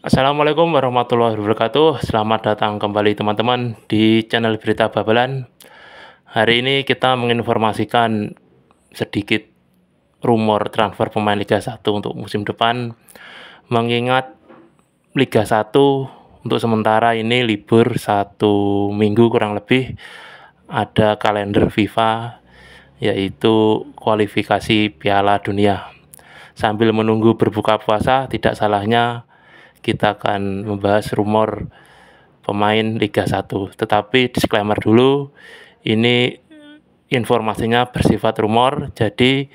Assalamualaikum warahmatullahi wabarakatuh. Selamat datang kembali teman-teman di channel Berita Babelan. Hari ini kita menginformasikan sedikit rumor transfer pemain Liga 1 untuk musim depan mengingat Liga 1 untuk sementara ini libur satu minggu kurang lebih ada kalender FIFA yaitu kualifikasi Piala Dunia. Sambil menunggu berbuka puasa, tidak salahnya kita akan membahas rumor pemain Liga 1. Tetapi disclaimer dulu, ini informasinya bersifat rumor, jadi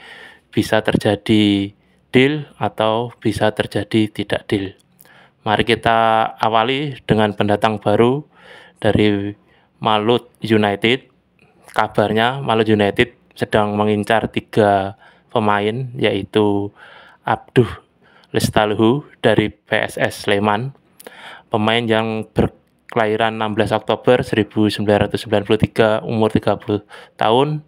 bisa terjadi deal atau bisa terjadi tidak deal. Mari kita awali dengan pendatang baru dari Malut United. Kabarnya Malut United sedang mengincar tiga pemain yaitu Abduh Lestalhu dari PSS Sleman, pemain yang berkelahiran 16 Oktober 1993, umur 30 tahun.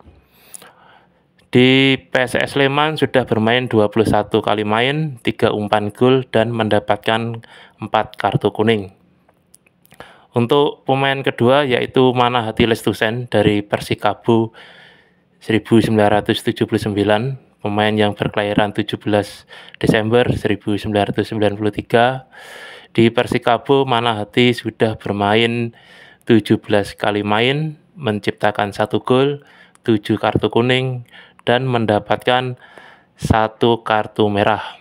Di PSS Sleman sudah bermain 21 kali main, 3 umpan gol dan mendapatkan 4 kartu kuning. Untuk pemain kedua yaitu Manahati Lestusen dari Persikabo 1979 pemain yang berkelahiran 17 Desember 1993 di Persikabo Manahati sudah bermain 17 kali main, menciptakan satu gol, 7 kartu kuning dan mendapatkan satu kartu merah.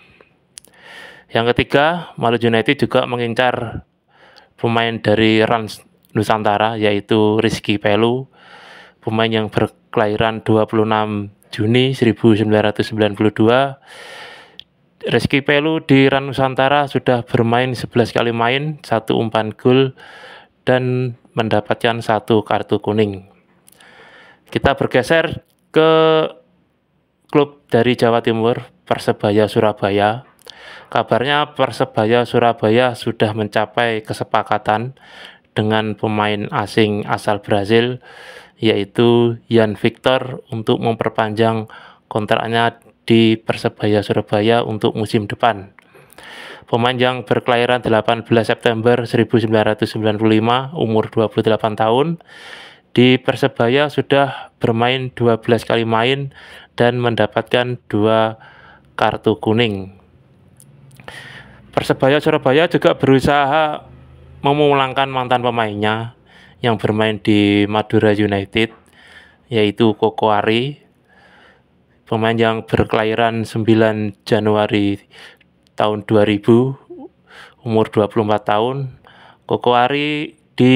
Yang ketiga, Malu United juga mengincar pemain dari Rans Nusantara yaitu Rizky Pelu, pemain yang berkelahiran 26 Juni 1992 Reski Pelu di Ran Nusantara sudah bermain 11 kali main, satu umpan gol dan mendapatkan satu kartu kuning. Kita bergeser ke klub dari Jawa Timur, Persebaya Surabaya. Kabarnya Persebaya Surabaya sudah mencapai kesepakatan dengan pemain asing asal Brazil yaitu Yan Victor untuk memperpanjang kontraknya di Persebaya Surabaya untuk musim depan. Pemain yang berkelahiran 18 September 1995, umur 28 tahun, di Persebaya sudah bermain 12 kali main dan mendapatkan dua kartu kuning. Persebaya Surabaya juga berusaha memulangkan mantan pemainnya yang bermain di Madura United yaitu Kokoari pemain yang berkelahiran 9 Januari tahun 2000 umur 24 tahun Kokoari di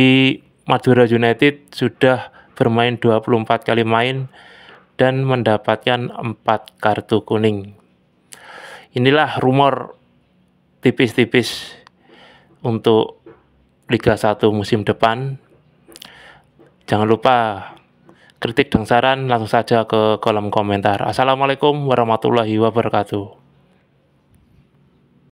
Madura United sudah bermain 24 kali main dan mendapatkan 4 kartu kuning inilah rumor tipis-tipis untuk Liga 1 musim depan Jangan lupa kritik dan saran langsung saja ke kolom komentar. Assalamualaikum warahmatullahi wabarakatuh.